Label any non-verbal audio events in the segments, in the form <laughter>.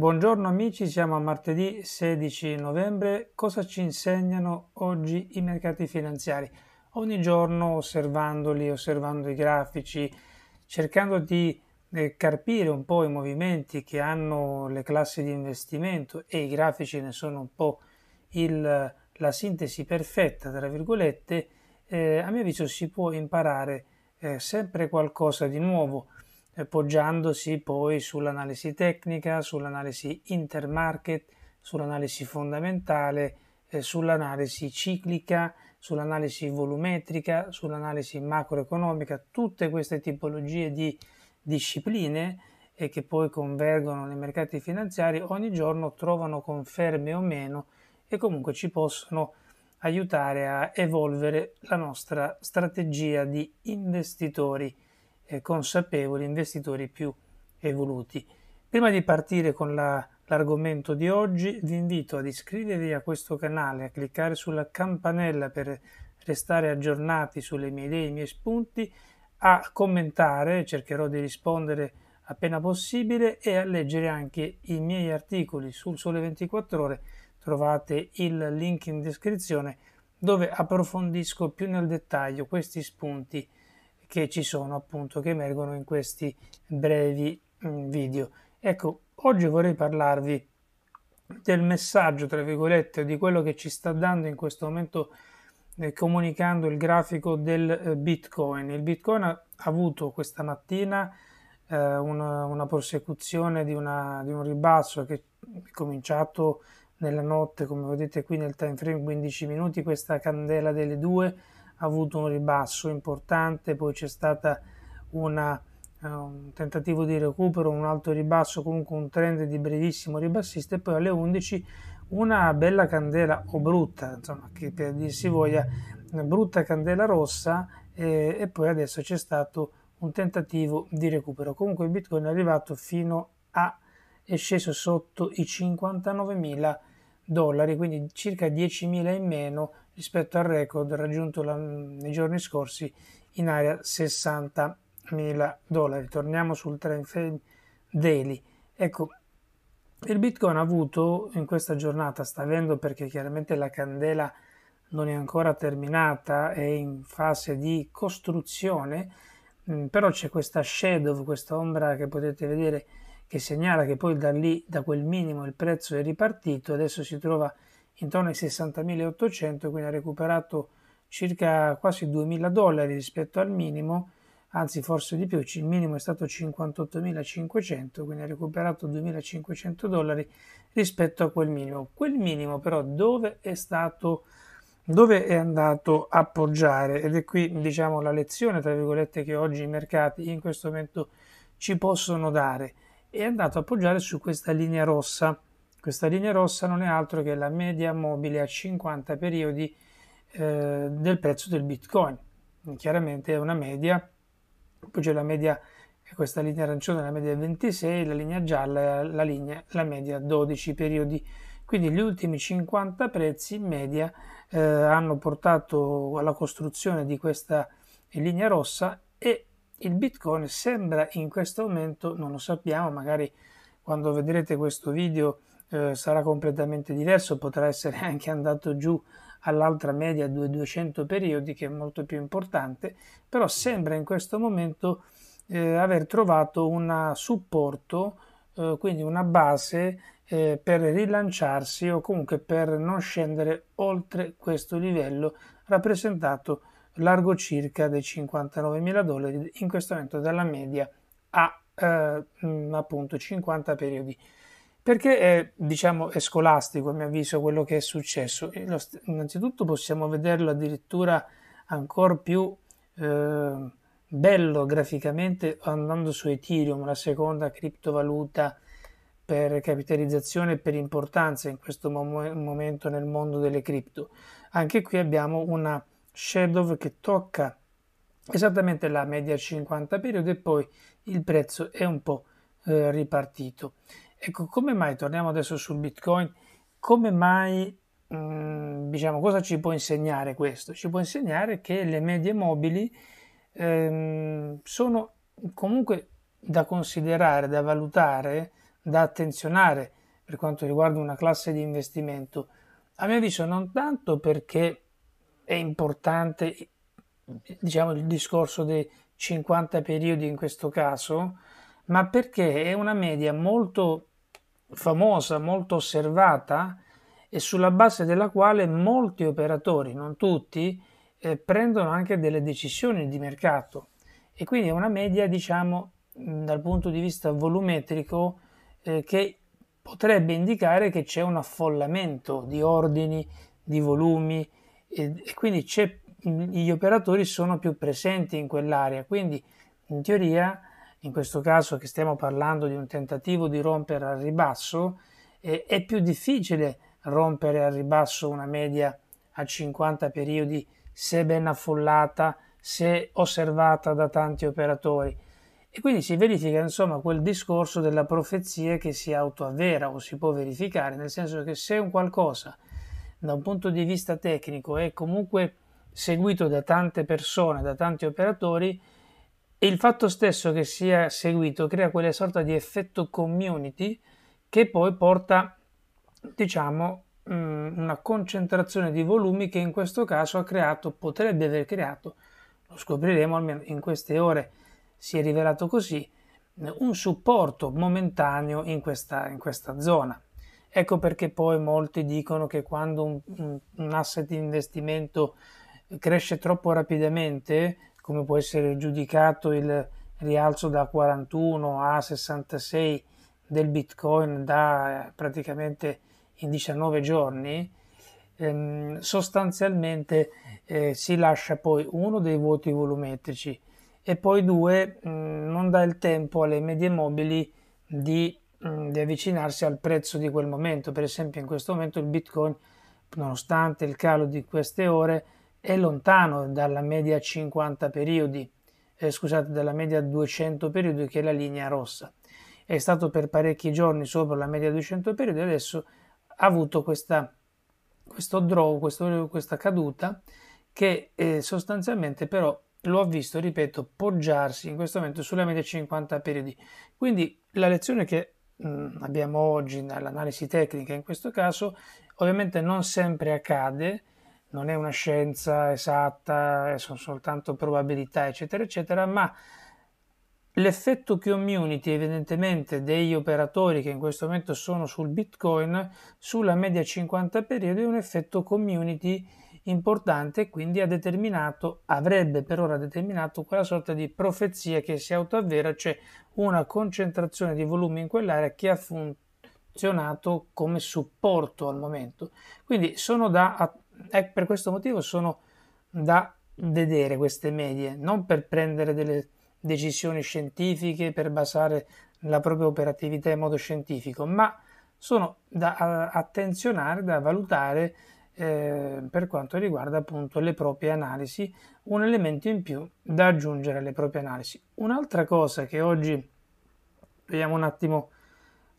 Buongiorno amici, siamo a martedì 16 novembre. Cosa ci insegnano oggi i mercati finanziari? Ogni giorno osservandoli, osservando i grafici, cercando di eh, carpire un po' i movimenti che hanno le classi di investimento e i grafici ne sono un po' il, la sintesi perfetta, tra virgolette, eh, a mio avviso si può imparare eh, sempre qualcosa di nuovo poggiandosi poi sull'analisi tecnica, sull'analisi intermarket, sull'analisi fondamentale, eh, sull'analisi ciclica, sull'analisi volumetrica, sull'analisi macroeconomica, tutte queste tipologie di discipline eh, che poi convergono nei mercati finanziari ogni giorno trovano conferme o meno e comunque ci possono aiutare a evolvere la nostra strategia di investitori eh, consapevoli, investitori più evoluti. Prima di partire con la, l'argomento di oggi, vi invito ad iscrivervi a questo canale, a cliccare sulla campanella per restare aggiornati sulle mie idee, i miei spunti, a commentare, cercherò di rispondere appena possibile e a leggere anche i miei articoli sul Sole 24 ore. Trovate il link in descrizione dove approfondisco più nel dettaglio questi spunti che ci sono appunto che emergono in questi brevi mm, video. Ecco, oggi vorrei parlarvi del messaggio, tra virgolette, di quello che ci sta dando in questo momento eh, comunicando il grafico del eh, Bitcoin. Il Bitcoin ha avuto questa mattina eh, una, una, prosecuzione di, una, di, un ribasso che è cominciato nella notte, come vedete qui nel time frame 15 minuti, questa candela delle due avuto un ribasso importante, poi c'è stato eh, un tentativo di recupero, un alto ribasso, comunque un trend di brevissimo ribassista e poi alle 11 una bella candela o brutta, insomma, che per dir si voglia, una brutta candela rossa e, e poi adesso c'è stato un tentativo di recupero. Comunque il Bitcoin è arrivato fino a è sceso sotto i 59.000 dollari, quindi circa 10.000 in meno rispetto al record raggiunto la, nei giorni scorsi in area 60.000 dollari. Torniamo sul trend daily. Ecco, il Bitcoin ha avuto in questa giornata, sta avendo perché chiaramente la candela non è ancora terminata, è in fase di costruzione, mm, però c'è questa shadow, questa ombra che potete vedere che segnala che poi da lì, da quel minimo, il prezzo è ripartito, adesso si trova intorno ai 60.800, quindi ha recuperato circa quasi 2.000 dollari rispetto al minimo, anzi forse di più, il minimo è stato 58.500, quindi ha recuperato 2.500 dollari rispetto a quel minimo. Quel minimo però dove è stato dove è andato a poggiare ed è qui diciamo la lezione tra virgolette che oggi i mercati in questo momento ci possono dare è andato a poggiare su questa linea rossa questa linea rossa non è altro che la media mobile a 50 periodi eh, del prezzo del Bitcoin. Chiaramente è una media, poi c'è la media, questa linea arancione è la media 26, la linea gialla è la, linea, la media 12 periodi. Quindi gli ultimi 50 prezzi in media eh, hanno portato alla costruzione di questa linea rossa e il Bitcoin sembra in questo momento, non lo sappiamo, magari quando vedrete questo video eh, sarà completamente diverso, potrà essere <laughs> anche andato giù all'altra media 200 periodi che è molto più importante, però sembra in questo momento eh, aver trovato un supporto, eh, quindi una base eh, per rilanciarsi o comunque per non scendere oltre questo livello rappresentato largo circa dei 59.000 dollari in questo momento dalla media a eh, appunto 50 periodi. Perché è, diciamo, è scolastico, a mio avviso, quello che è successo? St- innanzitutto possiamo vederlo addirittura ancora più eh, bello graficamente andando su Ethereum, la seconda criptovaluta per capitalizzazione e per importanza in questo mom- momento nel mondo delle cripto. Anche qui abbiamo una shadow che tocca esattamente la media 50 periodi e poi il prezzo è un po' eh, ripartito. Ecco, come mai, torniamo adesso sul Bitcoin, come mai, mh, mhmm, diciamo, cosa ci può insegnare questo? Ci può insegnare che le medie mobili ehm, sono comunque da considerare, da valutare, da attenzionare per quanto riguarda una classe di investimento. A mio avviso non tanto perché è importante diciamo il discorso dei 50 periodi in questo caso, ma perché è una media molto famosa, molto osservata e sulla base della quale molti operatori, non tutti, eh, prendono anche delle decisioni di mercato e quindi è una media, diciamo, dal punto di vista volumetrico eh, che potrebbe indicare che c'è un affollamento di ordini, di volumi e, e quindi gli operatori sono più presenti in quell'area, quindi in teoria in questo caso che stiamo parlando di un tentativo di rompere al ribasso, eh, è più difficile rompere al ribasso una media a 50 periodi se ben affollata, se osservata da tanti operatori. E quindi si verifica insomma quel discorso della profezia che si autoavvera o si può verificare, nel senso che se un qualcosa da un punto di vista tecnico è comunque seguito da tante persone, da tanti operatori, e il fatto stesso che sia seguito crea quella sorta di effetto community che poi porta, diciamo, mm, una concentrazione di volumi che in questo caso ha creato, potrebbe aver creato, lo scopriremo almeno in queste ore, si è rivelato così, un supporto momentaneo in questa, in questa zona. Ecco perché poi molti dicono che quando un, un, un asset di investimento cresce troppo rapidamente, come può essere giudicato il rialzo da 41 a 66 del Bitcoin da eh, praticamente in 19 giorni, ehm, sostanzialmente eh, si lascia poi uno dei vuoti volumetrici e poi due mh, mm, non dà il tempo alle medie mobili di, mh, mm, di avvicinarsi al prezzo di quel momento. Per esempio in questo momento il Bitcoin, nonostante il calo di queste ore, è lontano dalla media 50 periodi, eh, scusate, dalla media 200 periodi che è la linea rossa. È stato per parecchi giorni sopra la media 200 periodi, e adesso ha avuto questa, questo draw, questo, questa caduta che eh, sostanzialmente però lo ha visto, ripeto, poggiarsi in questo momento sulla media 50 periodi. Quindi la lezione che mh, mm, abbiamo oggi nell'analisi tecnica in questo caso ovviamente non sempre accade, non è una scienza esatta, eh, sono soltanto probabilità, eccetera, eccetera, ma l'effetto community evidentemente degli operatori che in questo momento sono sul Bitcoin, sulla media 50 periodi, è un effetto community importante e quindi ha determinato, avrebbe per ora determinato quella sorta di profezia che si autoavvera, cioè una concentrazione di volume in quell'area che ha funzionato come supporto al momento. Quindi sono da e per questo motivo sono da vedere queste medie, non per prendere delle decisioni scientifiche, per basare la propria operatività in modo scientifico, ma sono da attenzionare, da valutare eh, per quanto riguarda appunto le proprie analisi, un elemento in più da aggiungere alle proprie analisi. Un'altra cosa che oggi vediamo un attimo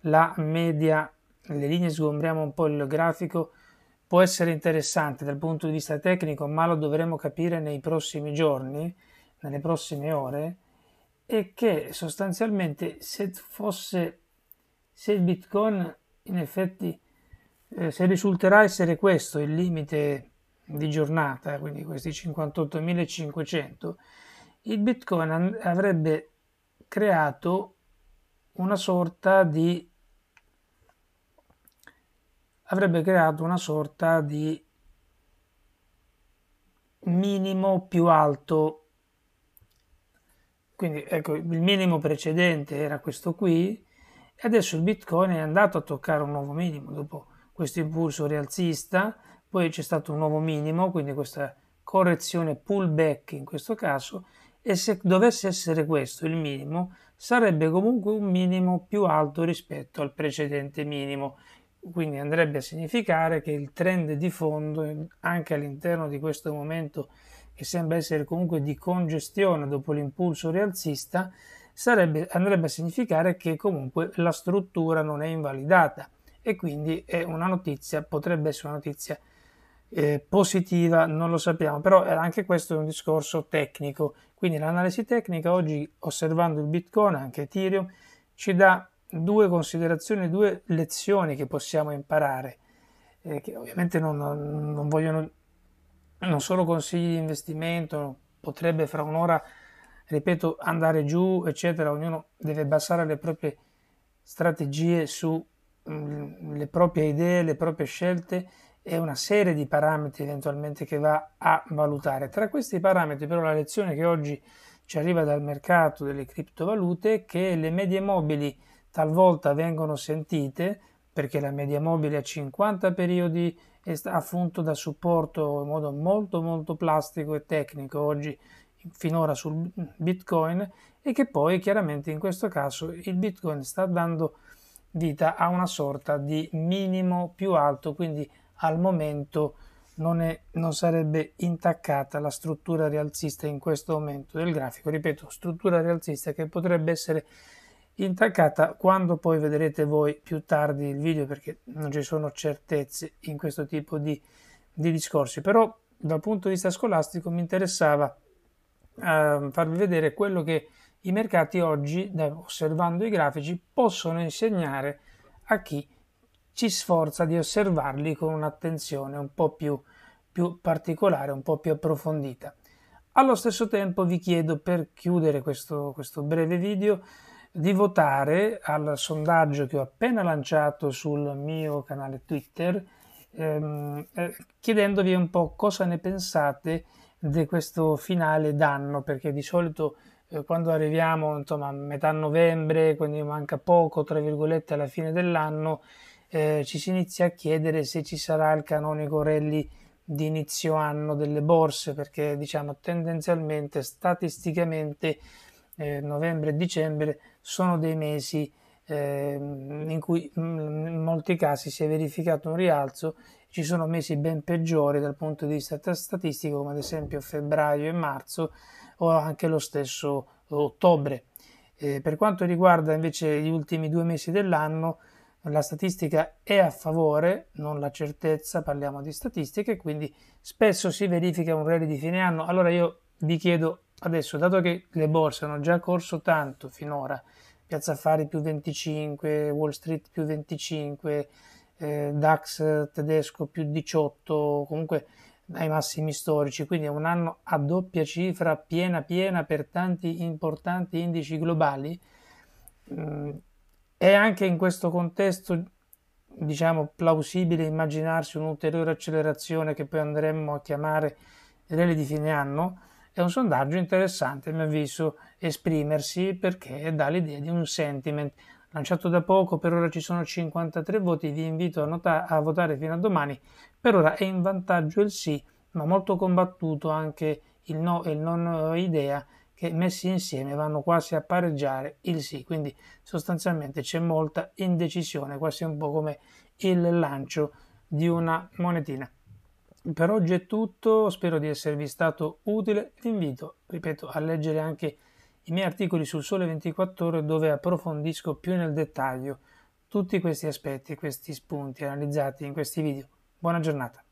la media, le linee sgombriamo un po' il grafico può essere interessante dal punto di vista tecnico, ma lo dovremo capire nei prossimi giorni, nelle prossime ore, è che sostanzialmente se fosse, se il Bitcoin in effetti, eh, se risulterà essere questo il limite di giornata, quindi questi 58.500, il Bitcoin avrebbe creato una sorta di avrebbe creato una sorta di minimo più alto. Quindi ecco, il minimo precedente era questo qui e adesso il Bitcoin è andato a toccare un nuovo minimo dopo questo impulso rialzista, poi c'è stato un nuovo minimo, quindi questa correzione pullback in questo caso e se dovesse essere questo il minimo sarebbe comunque un minimo più alto rispetto al precedente minimo quindi andrebbe a significare che il trend di fondo, anche all'interno di questo momento che sembra essere comunque di congestione dopo l'impulso rialzista, sarebbe, andrebbe a significare che comunque la struttura non è invalidata e quindi è una notizia, potrebbe essere una notizia eh, positiva, non lo sappiamo, però eh, anche questo è un discorso tecnico. Quindi l'analisi tecnica oggi, osservando il Bitcoin, anche Ethereum, ci dà due considerazioni, due lezioni che possiamo imparare, eh, che ovviamente non, non, vogliono, non sono consigli di investimento, potrebbe fra un'ora, ripeto, andare giù, eccetera, ognuno deve basare le proprie strategie sulle mm, proprie idee, le proprie scelte e una serie di parametri eventualmente che va a valutare. Tra questi parametri però la lezione che oggi ci arriva dal mercato delle criptovalute è che le medie mobili talvolta vengono sentite perché la media mobile a 50 periodi è affunto da supporto in modo molto molto plastico e tecnico oggi finora sul bitcoin e che poi chiaramente in questo caso il bitcoin sta dando vita a una sorta di minimo più alto quindi al momento non, è, non sarebbe intaccata la struttura rialzista in questo momento del grafico ripeto struttura rialzista che potrebbe essere intaccata quando poi vedrete voi più tardi il video perché non ci sono certezze in questo tipo di, di discorsi però dal punto di vista scolastico mi interessava eh, farvi vedere quello che i mercati oggi da, osservando i grafici possono insegnare a chi ci sforza di osservarli con un'attenzione un po' più, più particolare un po' più approfondita allo stesso tempo vi chiedo per chiudere questo, questo breve video di votare al sondaggio che ho appena lanciato sul mio canale Twitter, ehm, eh, chiedendovi un po' cosa ne pensate di questo finale d'anno, perché di solito eh, quando arriviamo insomma, a metà novembre, quindi manca poco, tra virgolette, alla fine dell'anno, eh, ci si inizia a chiedere se ci sarà il canonico rally di inizio anno delle borse, perché diciamo tendenzialmente, statisticamente, eh, novembre e dicembre sono dei mesi eh, in cui mm, in molti casi si è verificato un rialzo, ci sono mesi ben peggiori dal punto di vista statistico come ad esempio febbraio e marzo o anche lo stesso ottobre. Eh, per quanto riguarda invece gli ultimi due mesi dell'anno, la statistica è a favore, non la certezza, parliamo di statistiche, quindi spesso si verifica un rally di fine anno. Allora io vi chiedo Adesso, dato che le borse hanno già corso tanto finora, Piazza Affari più 25, Wall Street più 25, eh, DAX tedesco più 18, comunque ai massimi storici, quindi è un anno a doppia cifra piena piena per tanti importanti indici globali. Mm, è anche in questo contesto diciamo plausibile immaginarsi un'ulteriore accelerazione che poi andremmo a chiamare rally di fine anno è un sondaggio interessante, a mio avviso, esprimersi perché dà l'idea di un sentiment. Lanciato da poco, per ora ci sono 53 voti, vi invito a, nota- a votare fino a domani. Per ora è in vantaggio il sì, ma molto combattuto anche il no e il non eh, idea che messi insieme vanno quasi a pareggiare il sì, quindi sostanzialmente c'è molta indecisione, quasi un po' come il lancio di una monetina. Per oggi è tutto, spero di esservi stato utile. Vi invito, ripeto, a leggere anche i miei articoli sul Sole 24 Ore dove approfondisco più nel dettaglio tutti questi aspetti, questi spunti analizzati in questi video. Buona giornata.